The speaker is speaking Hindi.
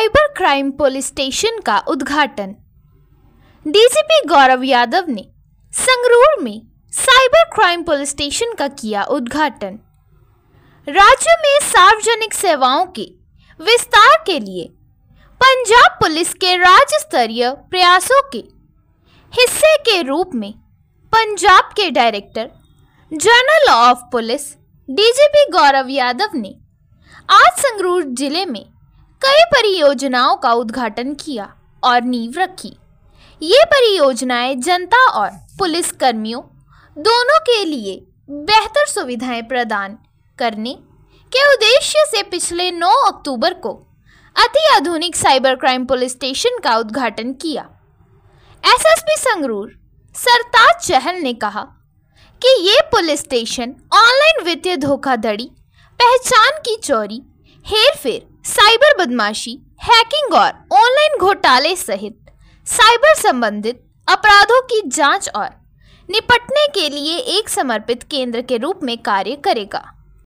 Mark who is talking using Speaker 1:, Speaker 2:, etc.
Speaker 1: साइबर क्राइम पुलिस स्टेशन का उद्घाटन डीजीपी गौरव यादव ने संगरूर में साइबर क्राइम पुलिस स्टेशन का किया उद्घाटन राज्य में सार्वजनिक सेवाओं के विस्तार के लिए पंजाब पुलिस के राज्य स्तरीय प्रयासों के हिस्से के रूप में पंजाब के director general of police DGP Gaurav Yadav ने आज संगरूर जिले में कई परियोजनाओं का उद्घाटन किया और नींव रखी ये परियोजनाएं जनता और पुलिस कर्मियों दोनों के लिए बेहतर सुविधाएं प्रदान करने के उद्देश्य से पिछले 9 अक्टूबर को अति आधुनिक साइबर क्राइम पुलिस स्टेशन का उद्घाटन किया एसएसपी संगरूर सरताज चहल ने कहा कि ये पुलिस स्टेशन ऑनलाइन वित्तीय धोखाधड़ी पहचान की चोरी हेरफेर साइबर बदमाशी हैकिंग और ऑनलाइन घोटाले सहित साइबर संबंधित अपराधों की जांच और निपटने के लिए एक समर्पित केंद्र के रूप में कार्य करेगा